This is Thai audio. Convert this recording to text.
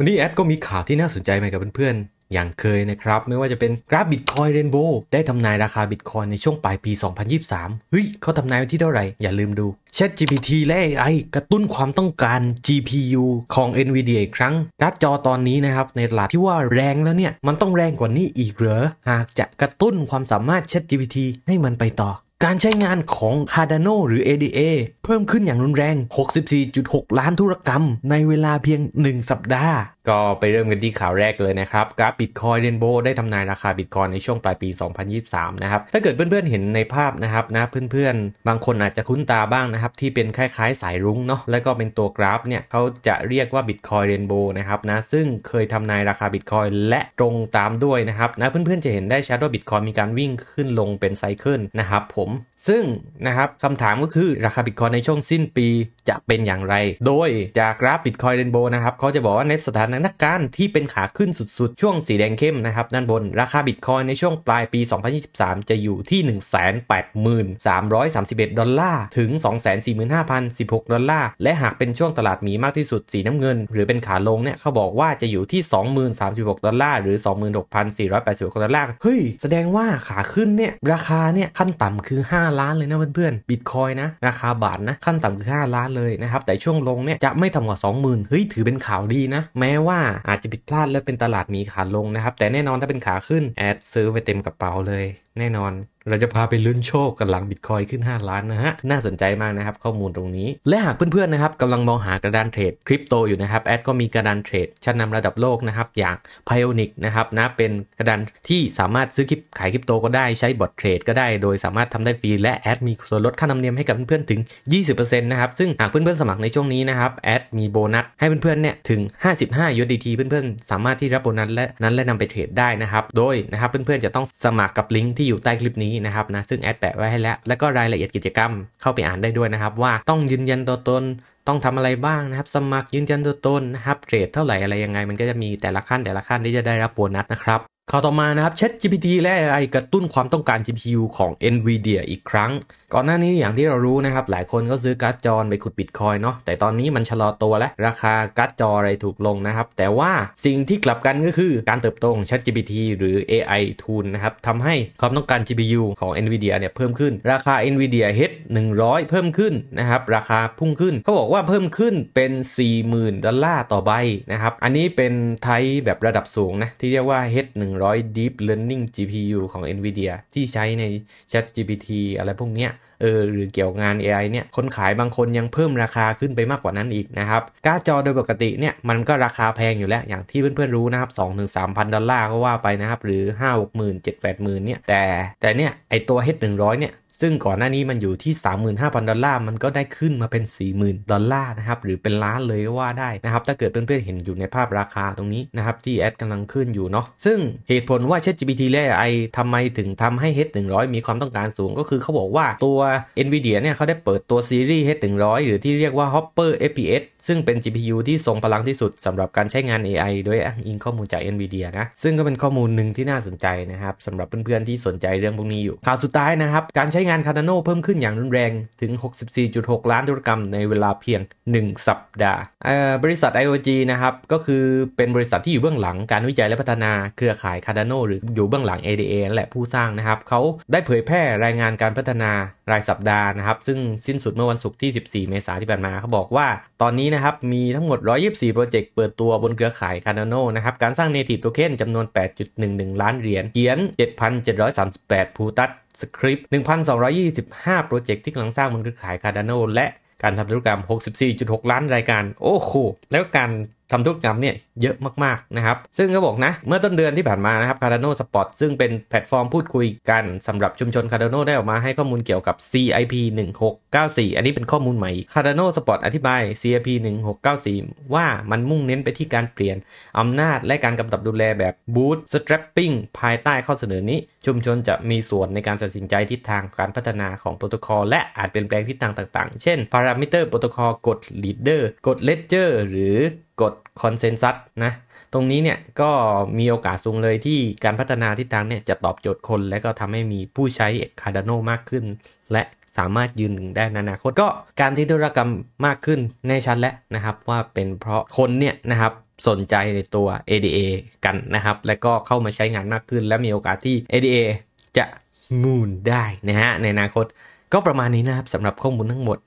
วันนี้แอดก็มีข่าวที่น่าสนใจมากับเพื่อนๆ อย่างเคยนะครับ ไม่ว่าจะเป็นกราฟบิตคอยเรนโบว์ได้ทำนายราคาบิตคอยในช่วงปลายปี 2023 เฮ้ยเขาทำนายไว้ที่เท่าไหร่ อย่าลืมดู Chat GPT และ AI กระตุ้นความต้องการ GPU ของ NVIDIA อีกครั้งการ์ดจอตอนนี้นะครับ ในตลาดที่ว่าแรงแล้วเนี่ย มันต้องแรงกว่านี้อีกเหรอหากจะกระตุ้นความสามารถ Chat GPT ให้มันไปต่อการใช้งานของ Cardano หรือ ADA เพิ่มขึ้นอย่างรุนแรง 64.6 ล้านธุรกรรม ในเวลาเพียง 1 สัปดาห์ ก็ไปเริ่มกันที่ข่าวแรกเลยนะครับกราฟบิตคอยเรนโบได้ทำนายราคาบิตคอยในช่วงปลายปี 2023นะครับถ้าเกิดเพื่อนๆเห็นในภาพนะครับนะเพื่อนๆ บางคนอาจจะคุ้นตาบ้างนะครับ ที่เป็นคล้ายๆ สายรุ้งเนาะแล้วก็เป็นตัวกราฟเนี่ยเขาจะเรียกว่าบิตคอยเรนโบนะครับนะซึ่งเคยทำนายราคาบิตคอยและตรงตามด้วยนะครับนะเพื่อนๆจะเห็นได้ชัดว่าบิตคอยมีการวิ่งขึ้นลงเป็นไซเคิลนะครับผมซึ่งนะครับคำถามก็คือราคาบิตคอยในช่วงสิ้นปีจะเป็นอย่างไร โดยจากกราฟบิตคอยเรนโบนะครับเขาจะบอกว่าในสถานการณ์ที่เป็นขาขึ้นสุดๆ ช่วงสีแดงเข้มนะครับด้านบนราคาบิตคอยในช่วงปลายปี 2023 จะอยู่ที่ 183,331ดอลลาร์ถึง 245,016 ดอลลาร์ และหากเป็นช่วงตลาดหมีมากที่สุดสีน้ำเงินหรือเป็นขาลงเนี่ยเขาบอกว่าจะอยู่ที่ 20,036ดอลลาร์หรือ26,486 ดอลลาร์ เฮ้ยแสดงว่าขาขึ้นเนี่ยราคาเนี่ยขั้นต่ำคือือ 5 ล้านเลยนะเพื่อนๆ บิตคอยนะราคาบาทนะ ขั้นต่ำคือ 5 ล้านเลยนะครับ แต่ช่วงลงเนี่ย จะไม่ทำกว่า 20,000 เฮ้ย ถือเป็นข่าวดีนะ แม้ว่าอาจจะผิดพลาดและเป็นตลาดมีขาลงนะครับ แต่แน่นอนถ้าเป็นขาขึ้น แอดซื้อไปเต็มกระเป๋าเลย แน่นอนเราจะพาไปลุ้นโชคกันหลังบิตคอยขึ้น 5 ล้านนะฮะ น่าสนใจมากนะครับข้อมูลตรงนี้ และหากเพื่อนๆนะครับกำลังมองหากระดานเทรดคริปโตอยู่นะครับแอดก็มีกระดานเทรด ชั้นนาระดับโลกนะครับ อย่าง p i o n i c นะครับนะเป็นกระดานที่สามารถซื้อคลิปขายคริปโตก็ได้ใช้บอทเทรดก็ได้ โดยสามารถทำได้ฟรีและแอดมีส่วนลดค่าธรรมเนียมให้กับเพื่อนๆถึง20%นะครับซึ่งหากเพื่อนๆสมัครในช่วงนี้นะครับแอดมีโบนัสให้เพื่อนๆเนี่ยถึง55 USDT เพื่อนๆสามารถที่รับโบนัสและนั้นและนำไปเทรดได้นะครับโดยนะครับเพื่อนๆจะต้องสมัครกับลิงก์ที่อยู่ใต้คลิปนี้นะครับนะซึ่งแอดแปะไว้ให้แล้วแล้วก็รายละเอียดกิจกรรมเข้าไปอ่านได้ด้วยนะครับ ว่าต้องยืนยันตัวตนต้องทำอะไรบ้างนะครับ สมัครยืนยันตัวตนนะครับเรดเท่าไหร่อะไรยังไง มันก็จะมีแต่ละขั้นแต่ละขั้นที่จะได้รับโบนัสนะครับข่าวต่อมานะครับ ChatGPT และ AI กระตุ้นความต้องการ GPU ของ NVIDIA อีกครั้ง ก่อนหน้านี้อย่างที่เรารู้นะครับ หลายคนก็ซื้อการ์ดจอไปขุดบิตคอยเนาะแต่ตอนนี้มันชะลอตัวแล้ว ราคาการ์ดจออะไรถูกลงนะครับ แต่ว่าสิ่งที่กลับกันก็คือการเติบโตของ ChatGPT หรือ AI tool นะครับทำให้ความต้องการ GPU ของ NVIDIA เนี่ยเพิ่มขึ้น ราคา NVIDIA H100 เพิ่มขึ้นนะครับราคาพุ่งขึ้นเขาบอกว่าเพิ่มขึ้นเป็น40,000ดอลลาร์ต่อใบนะครับอันนี้เป็นไทยแบบระดับสูงนะที่เรียกว่า H100 100 Deep Learning GPU ของ NVIDIA ที่ใช้ใน Chat GPT อะไรพวกเนี้ย เออ หรือเกี่ยวงาน AI เนี่ย คนขายบางคนยังเพิ่มราคาขึ้นไปมากกว่านั้นอีกนะครับ การ์ดจอโดยปกติเนี่ย มันก็ราคาแพงอยู่แล้วอย่างที่เพื่อนๆรู้นะครับ2 3 0 0 0ดอลลาร์ก็ว่าไปนะครับ หรือ5 6 0 0 0 7 8 0 0 0เนี่ยแต่แต่เนี่ย ไอตัว H100 เนี่ยซึ่งก่อนหน้านี้มันอยู่ที่ 35,000 ดอลลาร์มันก็ได้ขึ้นมาเป็น 40,000 ดอลลาร์นะครับหรือเป็นล้านเลยก็ว่าได้นะครับ ถ้าเกิดเพื่อนๆเห็นอยู่ในภาพราคาตรงนี้นะครับ ที่แอดกำลังขึ้นอยู่เนาะซึ่งเหตุผลว่า ChatGPT และ AI ทำไมถึงทำให้ H100 มีความต้องการสูงก็คือเขาบอกว่าตัว NVIDIA เนี่ยเขาได้เปิดตัวซีรีส์ H100 หรือที่เรียกว่า Hopper FPS ซึ่งเป็น GPU ที่ทรงพลังที่สุดสำหรับการใช้งาน AI โดยอ้างอิงข้อมูลจาก NVIDIA นะซึ่งก็เป็นข้อมูลหนึ่งที่น่าสนใจนะครับสำหรับเพื่อนๆที่สนใจเรื่องพวกนี้อยู่ข่าวสุดท้ายนะครับการใช้งานคาร์ดานโนเพิ่มขึ้นอย่างรุนแรงถึง 64.6 ล้านธุรกรรมในเวลาเพียง 1 สัปดาห์บริษัท IOG นะครับก็คือเป็นบริษัทที่อยู่เบื้องหลังการวิจัยและพัฒนาเครือข่ายคาร์ดานโน หรืออยู่เบื้องหลัง ADA และผู้สร้างนะครับเขาได้เผยแพร่รายงานการพัฒนารายสัปดาห์นะครับซึ่งสิ้นสุดเมื่อวันศุกร์ที่ 14 เมษายนที่ผ่านมาเขาบอกว่า ตอนนี้นะครับมีทั้งหมด 124 โปรเจกต์เปิดตัวบนเครือข่าย Cardano นะครับการสร้าง Native Token จำนวน 8.11 ล้านเหรียญเขียน7,738ผูตัดคริปต์1,225 โปรเจกต์ที่กำลังสร้างบนเครือข่าย Cardano และการทำธุรกรรม 64.6 ล้านรายการ โอ้โห แล้วการทำธุรกรรมเนี่ยเยอะมากๆนะครับ ซึ่งเขาบอกนะ เมื่อต้นเดือนที่ผ่านมานะครับ Cardano Spot ซึ่งเป็นแพลตฟอร์มพูดคุยกันสำหรับชุมชน Cardano ได้ออกมาให้ข้อมูลเกี่ยวกับ CIP 1694 อันนี้เป็นข้อมูลใหม่ Cardano Spot อธิบาย CIP 1694 ว่ามันมุ่งเน้นไปที่การเปลี่ยนอำนาจและการกำกับดูแลแบบ Boot Strapping ภายใต้ข้อเสนอนี้ ชุมชนจะมีส่วนในการตัดสินใจทิศทางการพัฒนาของโปรโตคอลและอาจเปลี่ยนแปลงทิศทางต่าง ๆเช่นพารามิเตอร์โปรโตคอลกด leader กฎ ledger หรือกฎคอนเซนซัสนะ ตรงนี้เนี่ยก็มีโอกาสสูงเลยที่การพัฒนาทิศทางเนี่ยจะตอบโจทย์คน และก็ทำให้มีผู้ใช้ Cardano มากขึ้น และสามารถยืนหนึ่งได้นอนาคตก็การที่ธุรกรรมมากขึ้นแน่ชัดแล้วนะครับ ว่าเป็นเพราะคนเนี่ยนะครับ สนใจในตัว ADA กันนะครับ และก็เข้ามาใช้งานมากขึ้น และมีโอกาสที่ ADA จะมูนได้นะฮะในอนาคตก็ประมาณนี้นะครับสำหรับข้อมูลทั้งหมด